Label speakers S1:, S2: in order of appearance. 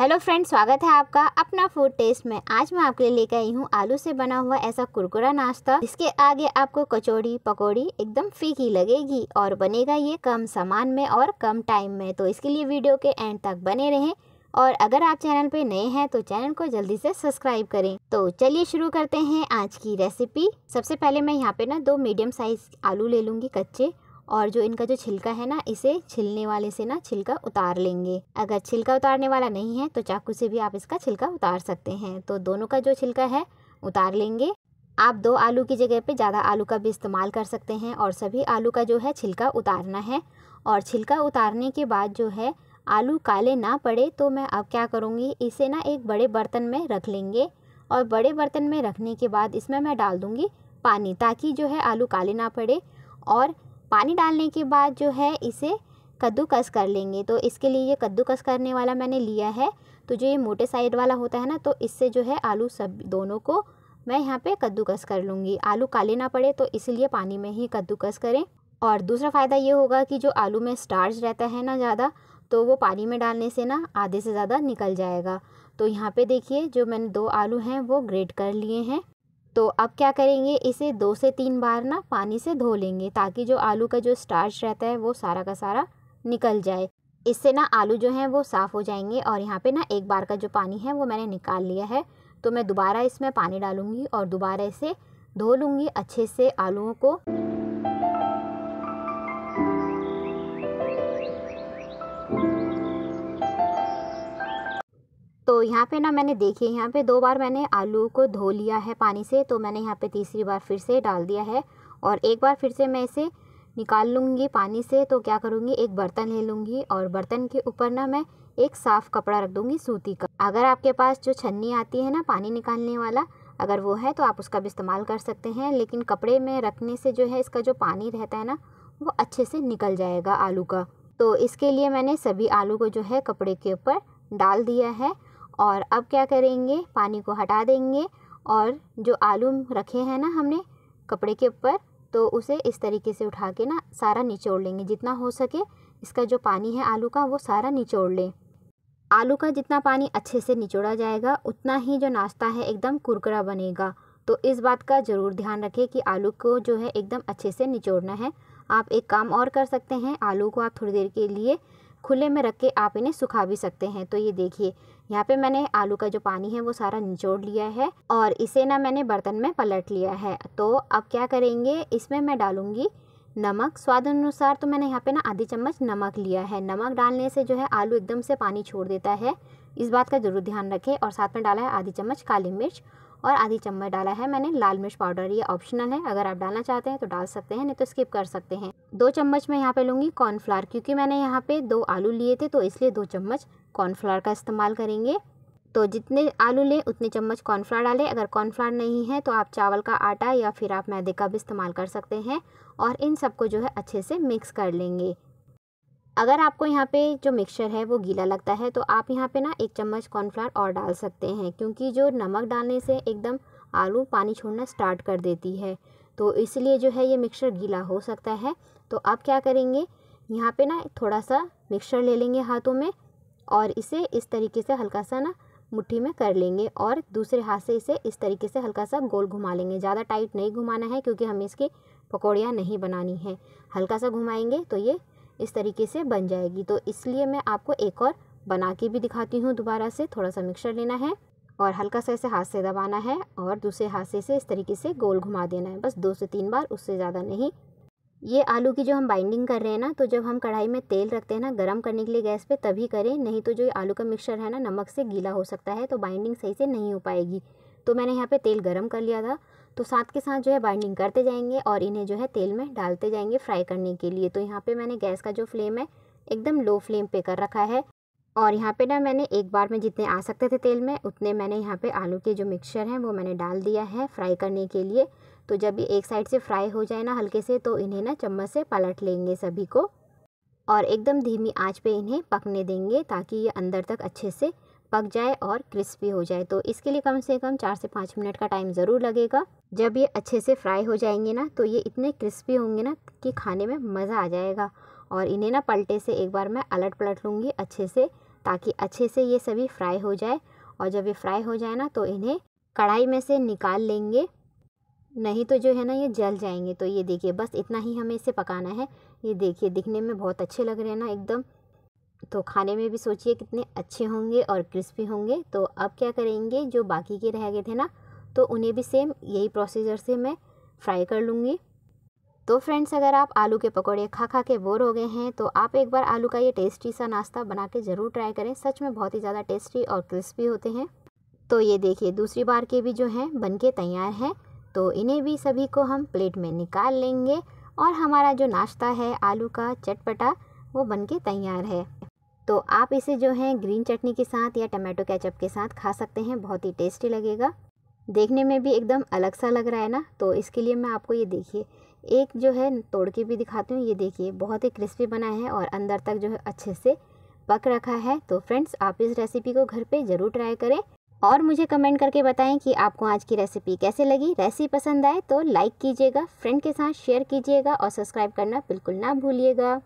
S1: hello friend स्वागत है आपका अपना फूड टेस्ट में आज मैं आपके लिए लेकर आई हूँ आलू से बना हुआ ऐसा कुरकुरा नाश्ता इसके आगे आपको कचौड़ी पकौड़ी एकदम फीकी लगेगी और बनेगा ये कम सामान में और कम टाइम में तो इसके लिए वीडियो के एंड तक बने रहें और अगर आप चैनल पे नए हैं तो चैनल को जल्दी से सब्सक्राइब करें तो चलिए शुरू करते हैं आज की रेसिपी सबसे पहले मैं यहाँ पे ना दो मीडियम साइज आलू ले लूँगी कच्चे और जो इनका जो छिलका है ना इसे छिलने वाले से ना छिलका उतार लेंगे अगर छिलका उतारने वाला नहीं है तो चाकू से भी आप इसका छिलका उतार सकते हैं तो दोनों का जो छिलका है उतार लेंगे आप दो आलू की जगह पे ज़्यादा आलू का भी इस्तेमाल कर सकते हैं और सभी आलू का जो है छिलका उतारना है और छिलका उतारने के बाद जो है आलू काले ना पड़े तो मैं अब क्या करूँगी इसे ना एक बड़े बर्तन में रख लेंगे और बड़े बर्तन में रखने के बाद इसमें मैं डाल दूँगी पानी ताकि जो है आलू काले ना पड़े और पानी डालने के बाद जो है इसे कद्दूकस कर लेंगे तो इसके लिए ये कद्दूकस करने वाला मैंने लिया है तो जो ये मोटे साइड वाला होता है ना तो इससे जो है आलू सब दोनों को मैं यहाँ पे कद्दूकस कर लूँगी आलू काले ना पड़े तो इसलिए पानी में ही कद्दूकस करें और दूसरा फ़ायदा ये होगा कि जो आलू में स्टार्च रहता है ना ज़्यादा तो वो पानी में डालने से ना आधे से ज़्यादा निकल जाएगा तो यहाँ पे देखिए जो मैंने दो आलू हैं वो ग्रेट कर लिए हैं तो अब क्या करेंगे इसे दो से तीन बार ना पानी से धो लेंगे ताकि जो आलू का जो स्टार्च रहता है वो सारा का सारा निकल जाए इससे ना आलू जो हैं वो साफ़ हो जाएंगे और यहाँ पे ना एक बार का जो पानी है वो मैंने निकाल लिया है तो मैं दोबारा इसमें पानी डालूँगी और दोबारा इसे धो लूँगी अच्छे से आलूओं को तो यहाँ पे ना मैंने देखिए यहाँ पे दो बार मैंने आलू को धो लिया है पानी से तो मैंने यहाँ पे तीसरी बार फिर से डाल दिया है और एक बार फिर से मैं इसे निकाल लूँगी पानी से तो क्या करूँगी एक बर्तन ले लूँगी और बर्तन के ऊपर ना मैं एक साफ़ कपड़ा रख दूँगी सूती का अगर आपके पास जो छन्नी आती है ना पानी निकालने वाला अगर वो है तो आप उसका भी इस्तेमाल कर सकते हैं लेकिन कपड़े में रखने से जो है इसका जो पानी रहता है ना वो अच्छे से निकल जाएगा आलू का तो इसके लिए मैंने सभी आलू को जो है कपड़े के ऊपर डाल दिया है और अब क्या करेंगे पानी को हटा देंगे और जो आलू रखे हैं ना हमने कपड़े के ऊपर तो उसे इस तरीके से उठा के ना सारा निचोड़ लेंगे जितना हो सके इसका जो पानी है आलू का वो सारा निचोड़ लें आलू का जितना पानी अच्छे से निचोड़ा जाएगा उतना ही जो नाश्ता है एकदम कुरकुरा बनेगा तो इस बात का ज़रूर ध्यान रखें कि आलू को जो है एकदम अच्छे से निचोड़ना है आप एक काम और कर सकते हैं आलू को आप थोड़ी देर के लिए खुले में रख के आप इन्हें सुखा भी सकते हैं तो ये देखिए यहाँ पे मैंने आलू का जो पानी है वो सारा निचोड़ लिया है और इसे ना मैंने बर्तन में पलट लिया है तो अब क्या करेंगे इसमें मैं डालूँगी नमक स्वाद अनुसार तो मैंने यहाँ पे ना आधी चम्मच नमक लिया है नमक डालने से जो है आलू एकदम से पानी छोड़ देता है इस बात का ज़रूर ध्यान रखें और साथ में डाला है आधी चम्मच काली मिर्च और आधी चम्मच डाला है मैंने लाल मिर्च पाउडर ये ऑप्शनल है अगर आप डालना चाहते हैं तो डाल सकते हैं नहीं तो स्किप कर सकते हैं दो चम्मच मैं यहाँ पे लूँगी कॉर्नफ्लावर क्योंकि मैंने यहाँ पे दो आलू लिए थे तो इसलिए दो चम्मच कॉर्नफ्लावर का इस्तेमाल करेंगे तो जितने आलू लें उतने चम्मच कॉर्नफ्लावर डालें अगर कॉर्नफ्लावर नहीं है तो आप चावल का आटा या फिर आप मैदे का भी इस्तेमाल कर सकते हैं और इन सबको जो है अच्छे से मिक्स कर लेंगे अगर आपको यहाँ पे जो मिक्सचर है वो गीला लगता है तो आप यहाँ पे ना एक चम्मच कॉर्नफ्लावर और डाल सकते हैं क्योंकि जो नमक डालने से एकदम आलू पानी छोड़ना स्टार्ट कर देती है तो इसलिए जो है ये मिक्सचर गीला हो सकता है तो आप क्या करेंगे यहाँ पे ना थोड़ा सा मिक्सचर ले लेंगे हाथों में और इसे इस तरीके से हल्का सा ना मुट्ठी में कर लेंगे और दूसरे हाथ से इसे इस तरीके से हल्का सा गोल घुमा लेंगे ज़्यादा टाइट नहीं घुमाना है क्योंकि हमें इसकी पकौड़ियाँ नहीं बनानी है हल्का सा घुमाएंगे तो ये इस तरीके से बन जाएगी तो इसलिए मैं आपको एक और बना के भी दिखाती हूँ दोबारा से थोड़ा सा मिक्सर लेना है और हल्का सा ऐसे हाथ से दबाना है और दूसरे हाथ से इस तरीके से गोल घुमा देना है बस दो से तीन बार उससे ज़्यादा नहीं ये आलू की जो हम बाइंडिंग कर रहे हैं ना तो जब हम कढ़ाई में तेल रखते हैं ना गरम करने के लिए गैस पे तभी करें नहीं तो जो ये आलू का मिक्सचर है ना नमक से गीला हो सकता है तो बाइंडिंग सही से नहीं हो पाएगी तो मैंने यहाँ पे तेल गरम कर लिया था तो साथ के साथ जो है बाइंडिंग करते जाएंगे और इन्हें जो है तेल में डालते जाएंगे फ्राई करने के लिए तो यहाँ पे मैंने गैस का जो फ्लेम है एकदम लो फ्लेम पे कर रखा है और यहाँ पे ना मैंने एक बार में जितने आ सकते थे तेल में उतने मैंने यहाँ पे आलू के जो मिक्सचर हैं वो मैंने डाल दिया है फ्राई करने के लिए तो जब ये एक साइड से फ्राई हो जाए ना हल्के से तो इन्हें ना चम्मच से पलट लेंगे सभी को और एकदम धीमी आँच पर इन्हें पकने देंगे ताकि ये अंदर तक अच्छे से पक जाए और क्रिस्पी हो जाए तो इसके लिए कम से कम चार से पाँच मिनट का टाइम ज़रूर लगेगा जब ये अच्छे से फ्राई हो जाएंगे ना तो ये इतने क्रिस्पी होंगे ना कि खाने में मज़ा आ जाएगा और इन्हें ना पलटे से एक बार मैं अलट पलट लूँगी अच्छे से ताकि अच्छे से ये सभी फ्राई हो जाए और जब ये फ्राई हो जाए ना तो इन्हें कढ़ाई में से निकाल लेंगे नहीं तो जो है ना ये जल जाएंगे तो ये देखिए बस इतना ही हमें इसे पकाना है ये देखिए दिखने में बहुत अच्छे लग रहे हैं ना एकदम तो खाने में भी सोचिए कितने अच्छे होंगे और क्रिस्पी होंगे तो अब क्या करेंगे जो बाकी के रह गए थे ना तो उन्हें भी सेम यही प्रोसीजर से मैं फ्राई कर लूँगी तो फ्रेंड्स अगर आप आलू के पकोड़े खा खा के बोर हो गए हैं तो आप एक बार आलू का ये टेस्टी सा नाश्ता बना के ज़रूर ट्राई करें सच में बहुत ही ज़्यादा टेस्टी और क्रिस्पी होते हैं तो ये देखिए दूसरी बार के भी जो हैं बन के तैयार हैं तो इन्हें भी सभी को हम प्लेट में निकाल लेंगे और हमारा जो नाश्ता है आलू का चटपटा वो बन के तैयार है तो आप इसे जो है ग्रीन चटनी के साथ या टमाटो कैचअप के साथ खा सकते हैं बहुत ही टेस्टी लगेगा देखने में भी एकदम अलग सा लग रहा है ना तो इसके लिए मैं आपको ये देखिए एक जो है तोड़ के भी दिखाती हूँ ये देखिए बहुत ही क्रिस्पी बना है और अंदर तक जो है अच्छे से पक रखा है तो फ्रेंड्स आप इस रेसिपी को घर पे ज़रूर ट्राई करें और मुझे कमेंट करके बताएं कि आपको आज की रेसिपी कैसे लगी रेसिपी पसंद आए तो लाइक कीजिएगा फ्रेंड के साथ शेयर कीजिएगा और सब्सक्राइब करना बिल्कुल ना भूलिएगा